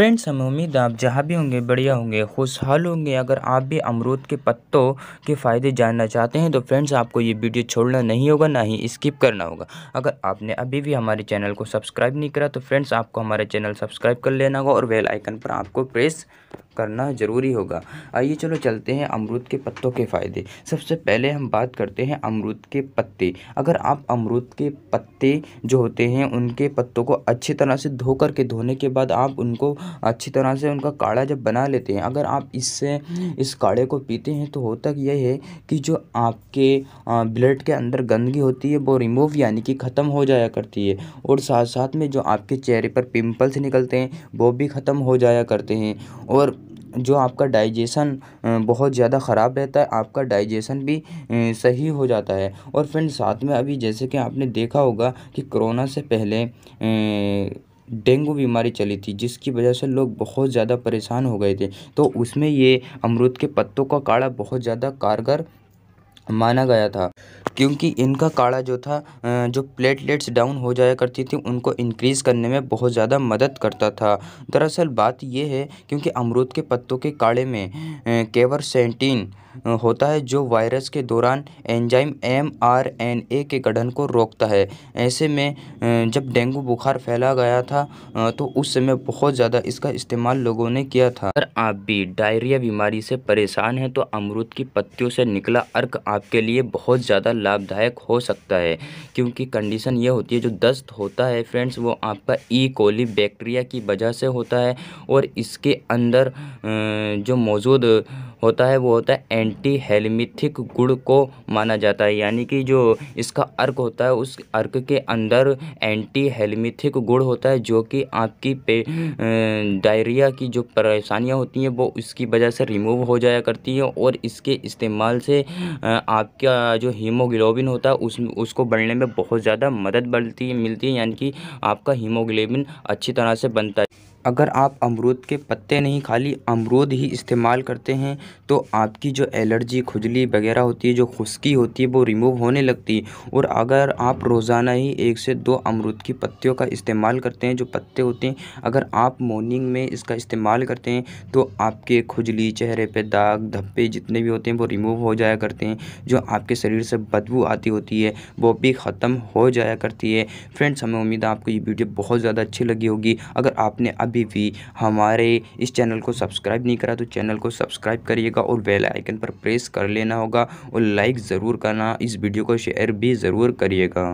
friends हमें उम्मीद आप जहाँ भी होंगे बढ़िया होंगे खुशहाल होंगे अगर आप भी अमरूद के पत्तों के फ़ायदे जानना चाहते हैं तो फ्रेंड्स आपको ये वीडियो छोड़ना नहीं होगा ना ही स्किप करना होगा अगर आपने अभी भी हमारे चैनल को सब्सक्राइब नहीं करा तो फ्रेंड्स आपको हमारा चैनल सब्सक्राइब कर लेना होगा और बेल आइकन पर आपको प्रेस करना ज़रूरी होगा आइए चलो चलते हैं अमरूद के पत्तों के फ़ायदे सबसे पहले हम बात करते हैं अमरूद के पत्ते अगर आप अमरूद के पत्ते जो होते हैं उनके पत्तों को अच्छी तरह से धो करके धोने के बाद आप उनको अच्छी तरह से उनका काढ़ा जब बना लेते हैं अगर आप इससे इस काढ़े को पीते हैं तो होता यह है कि जो आपके ब्लड के अंदर गंदगी होती है वो रिमूव यानी कि ख़त्म हो जाया करती है और साथ साथ में जो आपके चेहरे पर पिंपल्स निकलते हैं वो भी ख़त्म हो जाया करते हैं और जो आपका डाइजेसन बहुत ज़्यादा ख़राब रहता है आपका डाइजेशन भी सही हो जाता है और फ्रेंड साथ में अभी जैसे कि आपने देखा होगा कि कोरोना से पहले डेंगू बीमारी चली थी जिसकी वजह से लोग बहुत ज़्यादा परेशान हो गए थे तो उसमें ये अमरूद के पत्तों का काढ़ा बहुत ज़्यादा कारगर माना गया था क्योंकि इनका काढ़ा जो था जो प्लेटलेट्स डाउन हो जाया करती थी उनको इनक्रीज़ करने में बहुत ज़्यादा मदद करता था दरअसल बात यह है क्योंकि अमरूद के पत्तों के काढ़े में सेंटीन होता है जो वायरस के दौरान enzyme M R N A के गठन को रोकता है ऐसे में जब डेंगू बुखार फैला गया था तो उस समय बहुत ज़्यादा इसका इस्तेमाल लोगों ने किया था अगर आप भी डायरिया बीमारी से परेशान हैं तो अमरूद की पत्तियों से निकला अर्क आपके लिए बहुत ज़्यादा लाभदायक हो सकता है क्योंकि कंडीशन यह होती है जो दस्त होता है फ्रेंड्स वो आपका ई कोली बैक्टीरिया की वजह से होता है और इसके अंदर जो मौजूद होता है वो होता है एंटी हेलमिथिक गुड़ को माना जाता है यानी कि जो इसका अर्क होता है उस अर्क के अंदर एंटी हेलमिथिक गुड़ होता है जो कि आपकी पे डायरिया की जो परेशानियाँ होती हैं वो इसकी वजह से रिमूव हो जाया करती हैं और इसके इस्तेमाल से आपका जो हीमोग्लोबिन होता है उस उसको बढ़ने में बहुत ज़्यादा मदद बढ़ती मिलती है यानी कि आपका हीमोग्लोबिन अच्छी तरह से बनता है अगर आप अमरूद के पत्ते नहीं खाली अमरूद ही इस्तेमाल करते हैं तो आपकी जो एलर्जी खुजली वगैरह होती है जो खुश्की होती है वो रिमूव होने लगती है और अगर आप रोज़ाना ही एक से दो अमरूद की पत्तियों का इस्तेमाल करते हैं जो पत्ते होते हैं अगर आप मॉर्निंग में इसका इस्तेमाल करते हैं तो आपके खुजली चेहरे पर दाग धब्बे जितने भी होते हैं वो रिमूव हो जाया करते हैं जो आपके शरीर से बदबू आती होती है वो भी ख़त्म हो जाया करती है फ्रेंड्स हमें उम्मीद है आपको ये वीडियो बहुत ज़्यादा अच्छी लगी होगी अगर आपने अब अभी भी हमारे इस चैनल को सब्सक्राइब नहीं करा तो चैनल को सब्सक्राइब करिएगा और बेल आइकन पर प्रेस कर लेना होगा और लाइक ज़रूर करना इस वीडियो को शेयर भी ज़रूर करिएगा